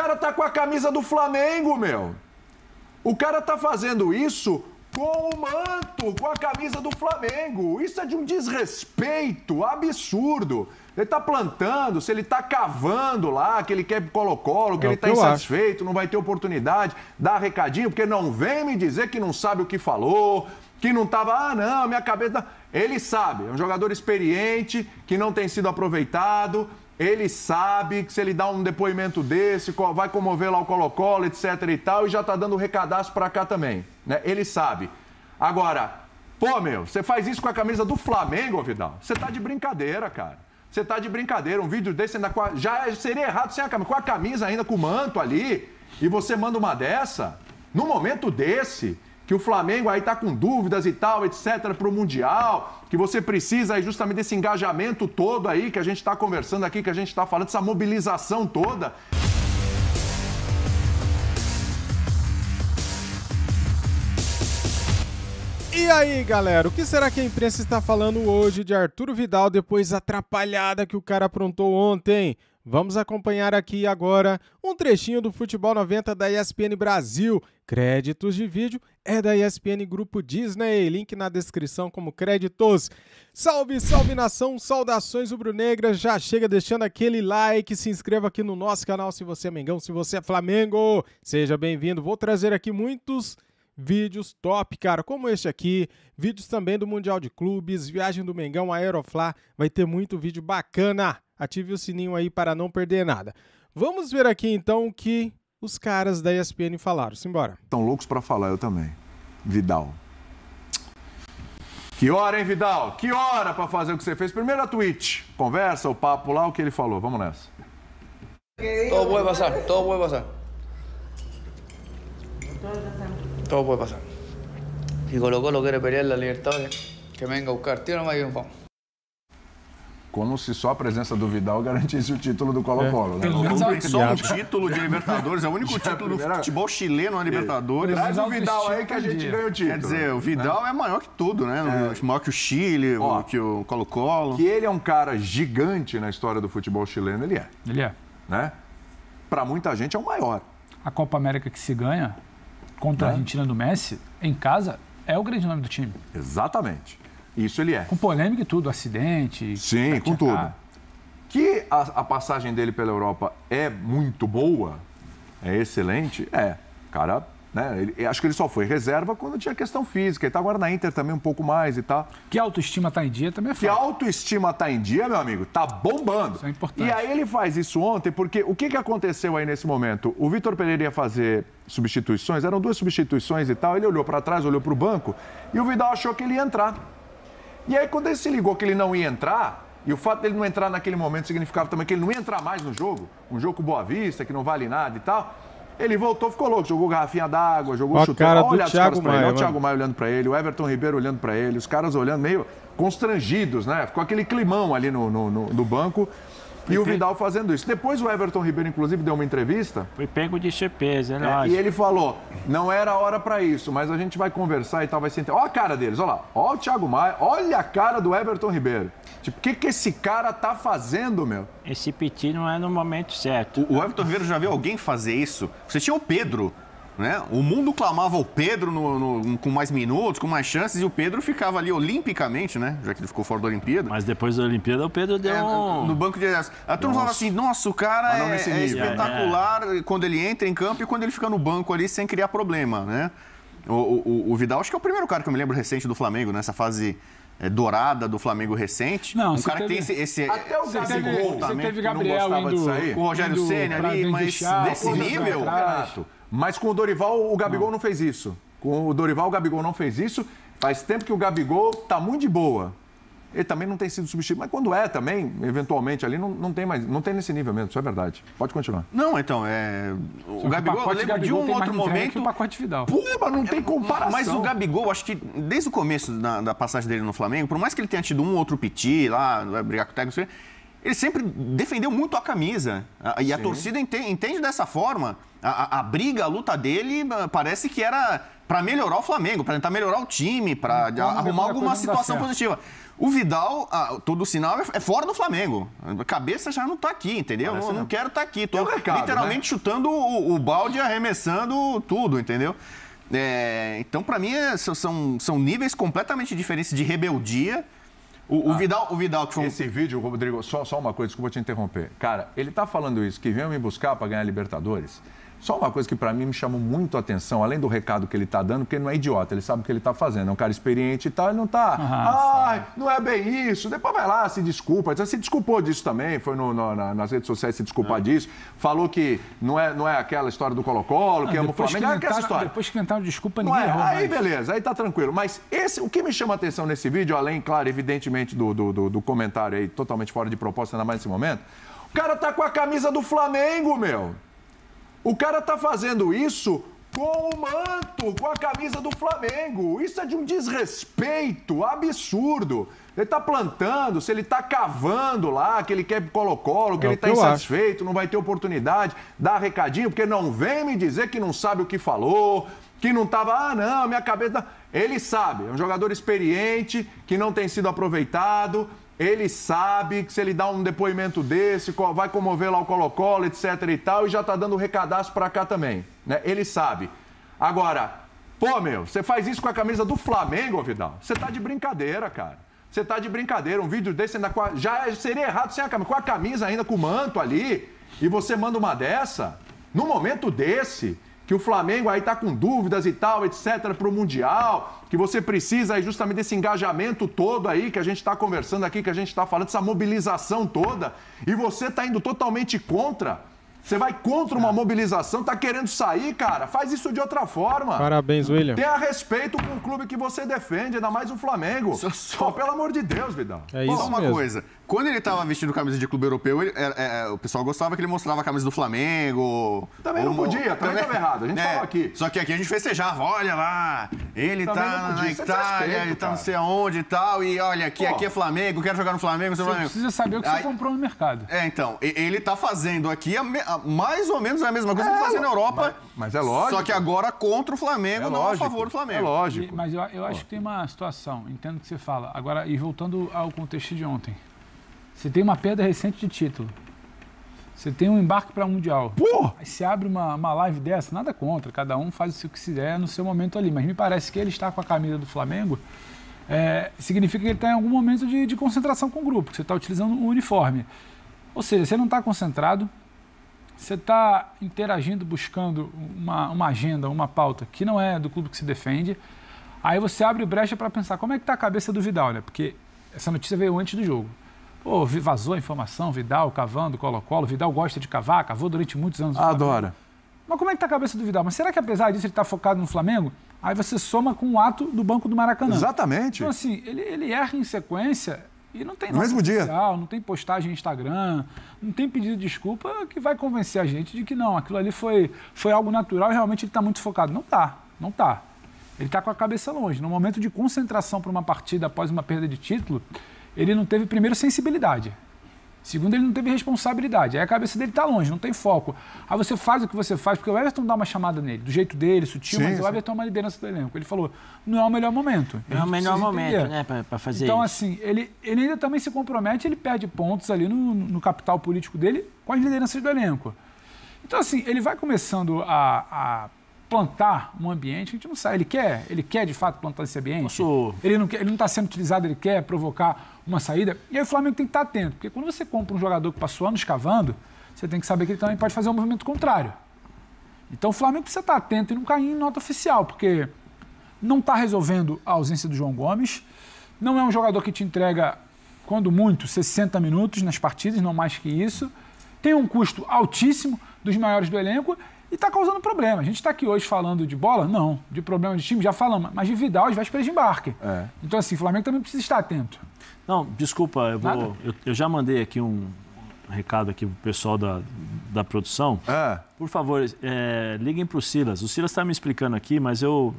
cara tá com a camisa do Flamengo, meu. O cara tá fazendo isso com o manto, com a camisa do Flamengo. Isso é de um desrespeito absurdo. Ele tá plantando, se ele tá cavando lá, que ele quer colo-colo, que é ele tá que insatisfeito, não vai ter oportunidade, dá recadinho, porque não vem me dizer que não sabe o que falou, que não tava, ah, não, minha cabeça. Tá ele sabe, é um jogador experiente, que não tem sido aproveitado, ele sabe que se ele dá um depoimento desse, vai comover lá o Colo-Colo, etc e tal, e já tá dando recadaço para cá também, né? Ele sabe. Agora, pô, meu, você faz isso com a camisa do Flamengo, Vidal? Você tá de brincadeira, cara. Você tá de brincadeira, um vídeo desse ainda a... já seria errado sem a camisa, com a camisa ainda com o manto ali, e você manda uma dessa, num momento desse, que o Flamengo aí tá com dúvidas e tal, etc., para o Mundial, que você precisa aí justamente desse engajamento todo aí que a gente está conversando aqui, que a gente está falando, essa mobilização toda. E aí, galera, o que será que a imprensa está falando hoje de Arturo Vidal depois atrapalhada que o cara aprontou ontem? Vamos acompanhar aqui agora um trechinho do Futebol 90 da ESPN Brasil. Créditos de vídeo é da ESPN Grupo Disney. Link na descrição como créditos. Salve, salve nação, saudações rubro-negras. Já chega deixando aquele like, se inscreva aqui no nosso canal se você é Mengão, se você é Flamengo. Seja bem-vindo. Vou trazer aqui muitos vídeos top, cara, como este aqui, vídeos também do Mundial de Clubes, viagem do Mengão, Aeroflá, vai ter muito vídeo bacana. Ative o sininho aí para não perder nada. Vamos ver aqui então o que os caras da ESPN falaram. Simbora. Estão loucos para falar, eu também. Vidal. Que hora, hein, Vidal? Que hora para fazer o que você fez? Primeiro a tweet. Conversa, o papo lá, o que ele falou. Vamos nessa. Todo pode passar, todo pode passar todo puede pasar. Si Colo Colo quiere pelear la Libertadores, que venga a buscar tiro más y como se só a presença do Vidal garantisse o título do Colo-Colo. É. Né? Não, não, só um título de Libertadores, é o único Já é título primeira... do futebol chileno na é. Libertadores. Traz o Vidal aí que a gente ganha o título. Quer dizer, o Vidal é, é maior que tudo, né? É. é maior que o Chile, Ó, que o Colo-Colo. Que ele é um cara gigante na história do futebol chileno, ele é. Ele é. Né? Para muita gente é o maior. A Copa América que se ganha contra né? a Argentina do Messi, em casa, é o grande nome do time. Exatamente. Isso ele é. Com polêmica e tudo, acidente. Sim, com tudo. Que a, a, passagem dele pela Europa é muito boa, é excelente, é. Cara, né? Ele, acho que ele só foi reserva quando tinha questão física e tal. Tá agora na Inter também um pouco mais e tal. Que autoestima tá em dia também é foda. Que autoestima tá em dia, meu amigo, tá bombando. Isso é importante. E aí ele faz isso ontem, porque o que, que aconteceu aí nesse momento? O Vitor Pereira ia fazer substituições, eram duas substituições e tal. Ele olhou para trás, olhou para o banco e o Vidal achou que ele ia entrar. E aí quando ele se ligou que ele não ia entrar, e o fato dele não entrar naquele momento significava também que ele não ia entrar mais no jogo, um jogo com Boa Vista, que não vale nada e tal. Ele voltou, ficou louco, jogou garrafinha d'água, jogou a chutão. Olha do Thiago Maia, ele, o Thiago Maia olhando para ele, o Everton Ribeiro olhando para ele, os caras olhando meio constrangidos, né? Ficou aquele climão ali no, no, no, no banco e o Vidal fazendo isso. Depois o Everton Ribeiro, inclusive, deu uma entrevista. Foi pego de surpresa, né? e ele falou: não era hora para isso, mas a gente vai conversar e tal, vai sentar. Olha a cara deles, olha lá. Olha o Thiago Maia, olha a cara do Everton Ribeiro. Tipo, o que, que esse cara tá fazendo, meu? Esse piti não é no momento certo. O, o Everton Ribeiro já viu alguém fazer isso? Você tinha o Pedro né? O mundo clamava o Pedro no, no, com mais minutos, com mais chances, e o Pedro ficava ali olimpicamente, né? Já que ele ficou fora da Olimpíada. Mas depois da Olimpíada, o Pedro deu. É, um... no banco de reservas. A turma falava assim: nossa, o cara é, é, espetacular é. quando ele entra em campo e quando ele fica no banco ali sem criar problema, né? O, o, o Vidal, acho que é o primeiro cara que eu me lembro recente do Flamengo, nessa fase é, dourada do Flamengo recente. Não, um cara teve... que tem esse, esse Até o esse teve, gol também. teve Gabriel não gostava indo, disso aí. Com o Rogério Senna ali, mas desse nível. Renato. Mas com o Dorival, o Gabigol não, não fez isso. Com o Dorival, o Gabigol não fez isso. Faz tempo que o Gabigol tá muito de boa. Ele também não tem sido substituído, mas quando é também, eventualmente ali, não, não tem mais, não tem nesse nível mesmo, isso é verdade. Pode continuar. Não, então, é. O Gabigol, o eu lembro de um outro momento. O pacote Vidal. Pô, mas não tem comparação. Mas o Gabigol, acho que desde o começo da, da passagem dele no Flamengo, por mais que ele tenha tido um outro piti lá, é, brigar com o técnico, ele sempre defendeu muito a camisa. E Sim. a torcida entende, entende dessa forma. A, a, a, briga, a luta dele ah, parece que era para melhorar o Flamengo, para tentar melhorar o time, para arrumar alguma situação positiva. O Vidal, ah, todo sinal, é, é fora do Flamengo. A cabeça já não está aqui, entendeu? Parece não, não quero estar tá aqui. É Estou né? literalmente né? chutando o, o balde e arremessando tudo, entendeu? É, então, para mim, é, são, são níveis completamente diferentes de rebeldia o, o, ah. Vidal, o Vidal, que foi Esse vídeo, Rodrigo, só, só uma coisa, desculpa te interromper. Cara, ele tá falando isso, que venham me buscar para ganhar Libertadores. Só uma coisa que para mim me chamou muito a atenção, além do recado que ele está dando, porque ele não é idiota, ele sabe o que ele está fazendo, é um cara experiente e tal, ele não está. Ah, ah não é bem isso. Depois vai lá, se desculpa. Se desculpou disso também, foi no, no, na, nas redes sociais se desculpar é. disso. Falou que não é, não é aquela história do Colo-Colo, que ah, ama o Flamengo, não é aquela história. Depois que inventaram desculpa, ninguém não é, Aí beleza, aí tá tranquilo. Mas esse, o que me chama a atenção nesse vídeo, além, claro, evidentemente do, do, do, do comentário aí totalmente fora de proposta, ainda mais nesse momento, o cara tá com a camisa do Flamengo, meu. O cara tá fazendo isso com o manto, com a camisa do Flamengo. Isso é de um desrespeito absurdo. Ele tá plantando, se ele tá cavando lá, que ele quer colo-colo, que é ele tá que insatisfeito, não vai ter oportunidade, dá recadinho, porque não vem me dizer que não sabe o que falou, que não tava, ah, não, minha cabeça. Tá ele sabe, é um jogador experiente, que não tem sido aproveitado, ele sabe que se ele dá um depoimento desse, vai comover lá o Colo-Colo, etc e tal, e já tá dando recadaço para cá também, né? Ele sabe. Agora, pô, meu, você faz isso com a camisa do Flamengo, Vidal? Você tá de brincadeira, cara. Você tá de brincadeira, um vídeo desse ainda a... já seria errado sem a camisa, com a camisa ainda, com o manto ali, e você manda uma dessa, no momento desse, que o Flamengo aí tá com dúvidas e tal, etc, pro Mundial, que você precisa é justamente desse engajamento todo aí que a gente está conversando aqui, que a gente está falando, essa mobilização toda, e você está indo totalmente contra. Você vai contra uma é. mobilização, tá querendo sair, cara? Faz isso de outra forma. Parabéns, William. Tenha respeito com o clube que você defende, ainda mais o Flamengo. Só, só... Pô, pelo amor de Deus, Vidal. É Pô, isso Só uma mesmo. coisa. Quando ele estava vestindo camisa de clube europeu, ele, é, é, o pessoal gostava que ele mostrava a camisa do Flamengo. Também não podia, também estava errado. A gente é, falou aqui. Só que aqui a gente festejava, olha lá, ele também tá na é Itália, ele tá cara. não sei aonde e tal, e olha, aqui, aqui é Flamengo, quero jogar no Flamengo, você Flamengo. precisa saber o que você Aí, comprou no mercado. É, então, ele tá fazendo aqui a, a, mais ou menos a mesma coisa que ele é, fazia na Europa. Mas, mas, é lógico. Só que agora contra o Flamengo, é não lógico, a favor do Flamengo. É lógico. E, mas eu, eu acho que tem uma situação, entendo o que você fala. Agora, e voltando ao contexto de ontem. Você tem uma perda recente de título. Você tem um embarque para o Mundial. Pô! Aí se abre uma, uma live dessa, nada contra, cada um faz o que quiser no seu momento ali. Mas me parece que ele está com a camisa do Flamengo, é, significa que ele está em algum momento de, de concentração com o grupo, que você está utilizando um uniforme. Ou seja, você não está concentrado, você está interagindo, buscando uma, uma agenda, uma pauta que não é do clube que se defende. Aí você abre brecha para pensar como é que está a cabeça do Vidal, né? Porque essa notícia veio antes do jogo. Pô, vazou a informação, Vidal cavando, Colo-Colo. Vidal gosta de cavar, cavou durante muitos anos. Adora. Mas como é que está a cabeça do Vidal? Mas será que apesar disso ele está focado no Flamengo? Aí você soma com o ato do Banco do Maracanã. Exatamente. Então, assim, ele, ele erra em sequência e não tem nada. mesmo social, dia. não tem postagem no Instagram, não tem pedido de desculpa que vai convencer a gente de que não, aquilo ali foi, foi algo natural e realmente ele está muito focado. Não tá, não tá. Ele está com a cabeça longe. No momento de concentração para uma partida após uma perda de título, ele não teve, primeiro, sensibilidade. Segundo, ele não teve responsabilidade. Aí a cabeça dele está longe, não tem foco. Aí você faz o que você faz, porque o Everton dá uma chamada nele, do jeito dele, sutil, sim, mas sim. o Everton é uma liderança do elenco. Ele falou: não é o melhor momento. Não é o melhor momento, entender. né, para fazer então, isso. Então, assim, ele, ele ainda também se compromete, ele perde pontos ali no, no capital político dele com as lideranças do elenco. Então, assim, ele vai começando a, a plantar um ambiente, a gente não sabe. Ele quer, ele quer de fato plantar esse ambiente. Posso... Ele não está sendo utilizado, ele quer provocar uma saída. E aí o Flamengo tem que estar tá atento, porque quando você compra um jogador que passou anos cavando, você tem que saber que ele também pode fazer um movimento contrário. Então o Flamengo precisa estar tá atento e não cair em nota oficial, porque não está resolvendo a ausência do João Gomes, não é um jogador que te entrega, quando muito, 60 minutos nas partidas, não mais que isso. Tem um custo altíssimo dos maiores do elenco e está causando problema. A gente está aqui hoje falando de bola? Não. De problema de time, já falamos. Mas de Vidal, às vésperas de embarque. É. Então, assim, o Flamengo também precisa estar atento. Não, desculpa, eu, vou, eu, eu já mandei aqui um recado aqui pro pessoal da, da produção. É. Por favor, é, liguem pro Silas. O Silas está me explicando aqui, mas eu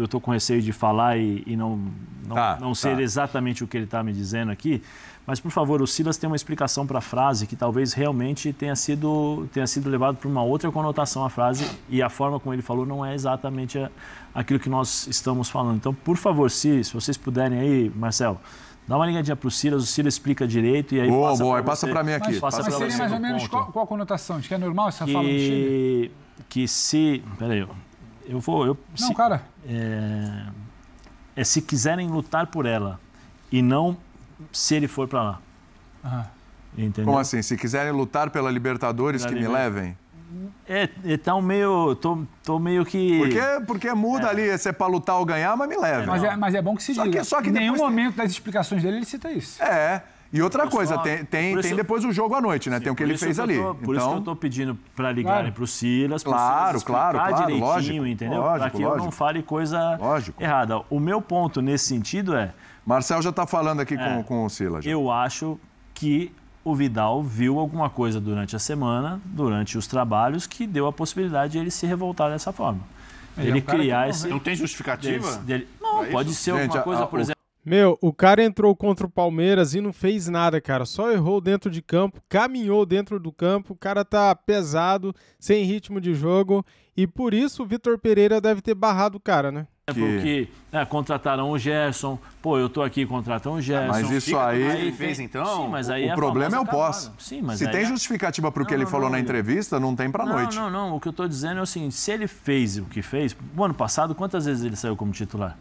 eu estou com receio de falar e, e não, não, tá, não tá. ser exatamente o que ele está me dizendo aqui, mas, por favor, o Silas tem uma explicação para a frase que talvez realmente tenha sido, tenha sido levado para uma outra conotação a frase e a forma como ele falou não é exatamente a, aquilo que nós estamos falando. Então, por favor, se, se vocês puderem aí, Marcel, Dá uma ligadinha para o Silas, o Silas explica direito e aí boa, passa boa, passa para mim aqui. Mas, passa mas seria mais ou menos qual, qual, a conotação? De que é normal essa que, fala do Chile? Que se... Peraí, eu vou. Eu, não, se, cara. É, é, se quiserem lutar por ela e não se ele for para lá. Entendeu? Como assim? Se quiserem lutar pela Libertadores, pela que Liber... me levem? É, então meio. Tô, tô meio que. Porque, porque muda é. ali, se é pra lutar ou ganhar, mas me leva. É, mas, é, mas, é, bom que se só diga. Que, só que em nenhum momento tem... das explicações dele ele cita isso. É. E outra coisa, tem, tem, tem eu... depois o jogo à noite, né? Sim, tem o que ele fez ali. Tô, por então... isso que eu então tô pedindo para ligarem para o Silas, claro, Silas claro, claro, direitinho, lógico, entendeu? Para que lógico. eu não fale coisa lógico. errada. O meu ponto nesse sentido é... Marcel já está falando aqui é, com, com o Silas. Já. Eu acho que o Vidal viu alguma coisa durante a semana, durante os trabalhos, que deu a possibilidade de ele se revoltar dessa forma. Ele, é ele é um criar esse. Não tem justificativa? dele... Não, é pode ser Gente, alguma coisa, a, por exemplo. Meu, o cara entrou contra o Palmeiras e não fez nada, cara. Só errou dentro de campo, caminhou dentro do campo. O cara tá pesado, sem ritmo de jogo. E por isso o Vitor Pereira deve ter barrado o cara, né? É porque é, contrataram o Gerson. Pô, eu tô aqui, contratam o Gerson. mas isso aí. aí fez, então? Sim, mas aí o é problema é o pós. Sim, mas se tem é... justificativa para o que não, ele não, falou não, na entrevista, não tem para noite. Não, não, não. O que eu tô dizendo é assim: se ele fez o que fez, o ano passado, quantas vezes ele saiu como titular?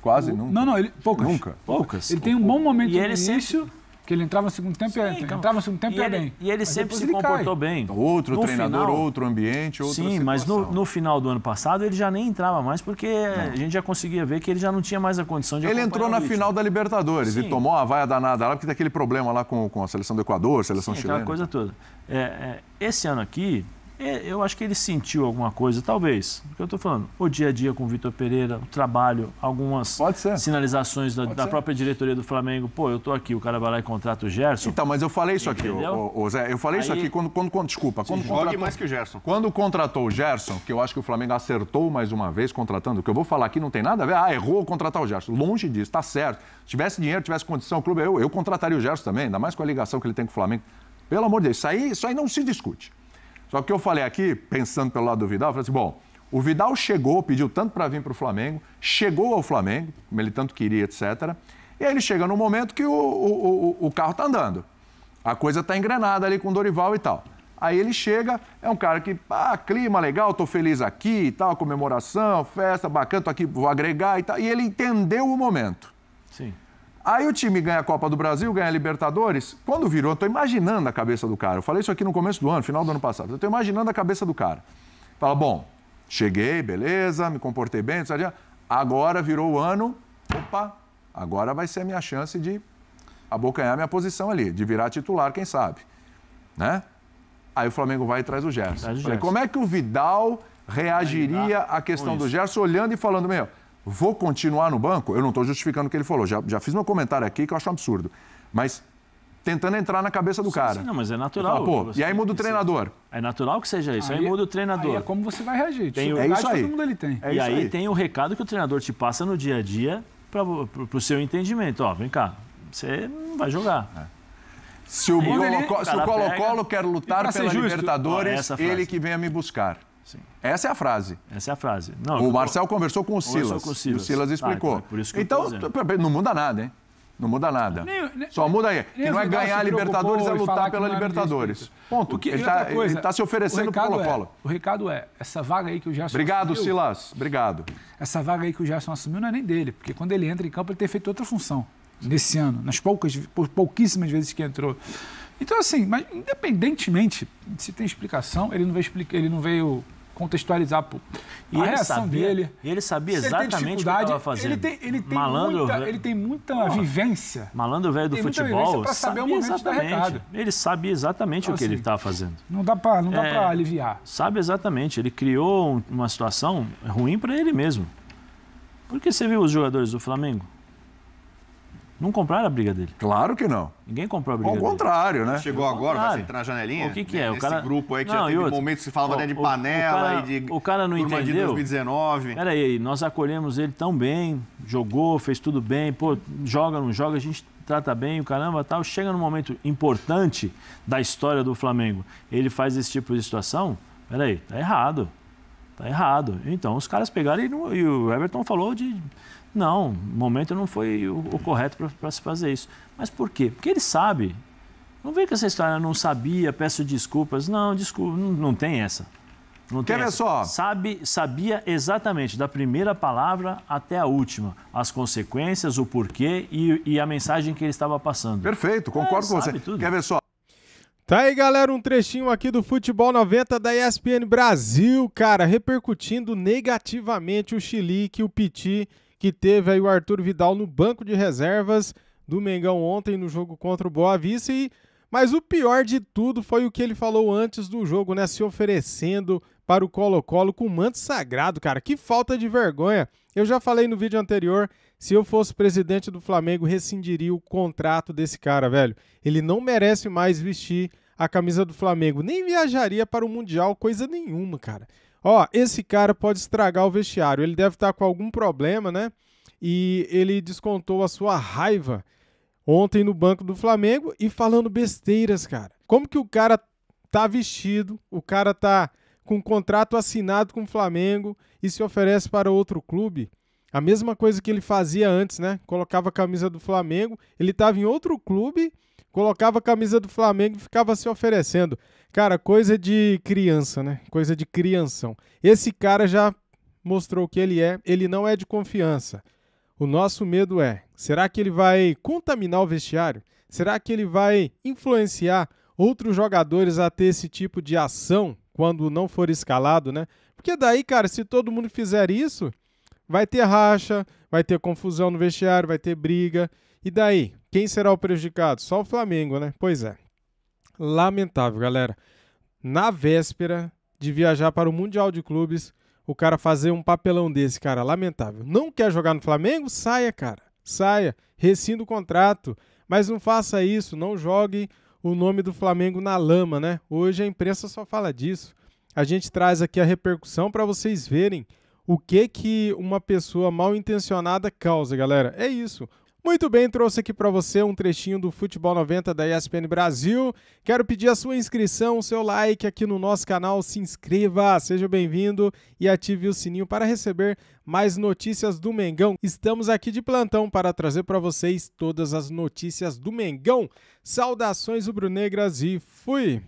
Quase o... nunca. Não, não, ele, poucas. Nunca. Poucas. Ele tem um bom momento e no início. Sempre... Que ele entrava no segundo tempo Sim, e é- então, entrava no segundo tempo e, ele, bem. E ele mas sempre se ele comportou cai. bem. Então, outro no treinador, final, outro ambiente, outra Sim, mas no, no, final do ano passado ele já nem entrava mais porque não. a gente já conseguia ver que ele já não tinha mais a condição de Ele entrou na final da Libertadores Sim. e tomou a vaia danada lá porque tem aquele problema lá com, com a seleção do Equador, seleção Sim, chilena. aquela coisa toda. É, é, esse ano aqui, é, eu acho que ele sentiu alguma coisa, talvez. Porque eu estou falando, o dia a dia com o Vitor Pereira, o trabalho, algumas sinalizações da, da própria diretoria do Flamengo. Pô, eu estou aqui, o cara vai lá e contrata o Gerson. Então, mas eu falei isso aqui, O ô, Zé. Eu falei Aí, isso aqui quando, quando, quando desculpa. Quando jogue mais que o Gerson. Quando contratou o Gerson, que eu acho que o Flamengo acertou mais uma vez contratando, o que eu vou falar aqui não tem nada a ver. Ah, errou contratar o Gerson. Longe disso, está certo. Se tivesse dinheiro, tivesse condição, o clube, eu, eu contrataria o Gerson também, ainda mais com a ligação que ele tem com o Flamengo. Pelo amor de Deus, isso aí, isso aí não se discute. Só que eu falei aqui, pensando pelo lado do Vidal, eu falei assim, bom, o Vidal chegou, pediu tanto para vir para o Flamengo, chegou ao Flamengo, como ele tanto queria, etc. E aí ele chega num momento que o, o, o, o carro está andando. A coisa está engrenada ali com o Dorival e tal. Aí ele chega, é um cara que, ah, clima legal, tô feliz aqui e tal, comemoração, festa, bacana, tô aqui, vou agregar e tal. E ele entendeu o momento. Sim. Aí o time ganha a Copa do Brasil, ganha a Libertadores. Quando virou, eu tô imaginando a cabeça do cara. Eu falei isso aqui no começo do ano, final do ano passado. Eu tô imaginando a cabeça do cara. Fala, bom, cheguei, beleza, me comportei bem, etc. Agora virou o ano, opa, agora vai ser a minha chance de abocanhar minha posição ali, de virar titular, quem sabe, né? Aí o Flamengo vai e traz o Gerson. Traz o Gerson. Falei, como é que o Vidal reagiria à questão do Gerson, olhando e falando, meu, vou continuar no banco, eu não estou justificando o que ele falou. Já, já fiz meu comentário aqui que eu acho um absurdo. Mas tentando entrar na cabeça do sim, cara. Sim, não, mas é natural. Falo, e aí muda o treinador. É natural que seja isso, aí, aí muda o treinador. é como você vai reagir. Tem, é isso aí. Todo mundo ele tem. É e aí, aí, tem o recado que o treinador te passa no dia a dia para o seu entendimento. Ó, vem cá, você não vai jogar. É. Se o Colo-Colo quer lutar pela justo. Libertadores, Ó, ele que venha me buscar. Sim. Essa é a frase. Essa é a frase. Não, o Marcel conversou com o Silas. Com o Silas. E o Silas ah, então explicou. É então, então não muda nada, hein? Não muda nada. Nem, nem, Só muda aí. Que não é ganhar a Libertadores, é lutar pela é Libertadores. Ponto. que, ele está tá se oferecendo para o é- Colo-Colo. É, o recado é, essa vaga aí que o Gerson Obrigado, assumiu, Silas. Obrigado. Essa vaga aí que o Gerson assumiu não é nem dele, porque quando ele entra em campo, ele tem feito outra função nesse ano, nas poucas, pouquíssimas vezes que entrou. Então, assim, mas independentemente se tem explicação, ele não veio, ele não veio contextualizar pô, e a ah, reação sabia, dele. ele sabia exatamente o que estava fazendo. Ele tem, ele tem malandro, muita, ele tem muita vivência. Malandro velho do futebol. Pra saber o momento exatamente. Ele sabia exatamente então, o que assim, ele estava fazendo. Não dá para é, aliviar. Sabe exatamente. Ele criou uma situação ruim para ele mesmo. Porque você viu os jogadores do Flamengo? Não compraram a briga dele. Claro que não. Ninguém comprou a briga Ao dele. contrário, né? Chegou agora, vai entrar na janelinha? O que, que é? o cara... grupo aí que não, já teve outro... momentos se falava o, de panela cara, e de. O cara não entendeu. de 2019. aí. nós acolhemos ele tão bem, jogou, fez tudo bem, pô, joga, não joga, a gente trata bem, o caramba tal. Chega num momento importante da história do Flamengo, ele faz esse tipo de situação, aí. tá errado. Tá errado. Então os caras pegaram e, e o Everton falou de não, o momento não foi o, o correto para se fazer isso. Mas por quê? Porque ele sabe. Não vem com essa história, não sabia, peço desculpas. Não, desculpa, não, não tem essa. Não Quer tem essa. só? Sabe, sabia exatamente, da primeira palavra até a última, as consequências, o porquê e, e a mensagem que ele estava passando. Perfeito, concordo é, com você. Tudo. Quer ver só? Tá aí, galera, um trechinho aqui do Futebol 90 da ESPN Brasil, cara, repercutindo negativamente o Chilique, o Piti que teve aí o Arthur Vidal no banco de reservas do Mengão ontem no jogo contra o Boa Vista. E, mas o pior de tudo foi o que ele falou antes do jogo, né? Se oferecendo para o Colo-Colo com manto sagrado, cara. Que falta de vergonha. Eu já falei no vídeo anterior, se eu fosse presidente do Flamengo, rescindiria o contrato desse cara, velho. Ele não merece mais vestir a camisa do Flamengo. Nem viajaria para o Mundial, coisa nenhuma, cara. Ó, esse cara pode estragar o vestiário, ele deve estar com algum problema, né? E ele descontou a sua raiva ontem no banco do Flamengo e falando besteiras, cara. Como que o cara tá vestido, o cara tá com um contrato assinado com o Flamengo e se oferece para outro clube? A mesma coisa que ele fazia antes, né? Colocava a camisa do Flamengo, ele estava em outro clube, colocava a camisa do Flamengo e ficava se oferecendo. Cara, coisa de criança, né? Coisa de crianção. Esse cara já mostrou o que ele é, ele não é de confiança. O nosso medo é: será que ele vai contaminar o vestiário? Será que ele vai influenciar outros jogadores a ter esse tipo de ação quando não for escalado, né? Porque daí, cara, se todo mundo fizer isso, Vai ter racha, vai ter confusão no vestiário, vai ter briga. E daí? Quem será o prejudicado? Só o Flamengo, né? Pois é. Lamentável, galera. Na véspera de viajar para o Mundial de Clubes, o cara fazer um papelão desse, cara, lamentável. Não quer jogar no Flamengo? Saia, cara. Saia, rescinda o contrato. Mas não faça isso, não jogue o nome do Flamengo na lama, né? Hoje a imprensa só fala disso. A gente traz aqui a repercussão para vocês verem o que que uma pessoa mal intencionada causa, galera? É isso. Muito bem, trouxe aqui para você um trechinho do Futebol 90 da ESPN Brasil. Quero pedir a sua inscrição, o seu like aqui no nosso canal, se inscreva, seja bem-vindo e ative o sininho para receber mais notícias do Mengão. Estamos aqui de plantão para trazer para vocês todas as notícias do Mengão. Saudações rubro-negras e fui.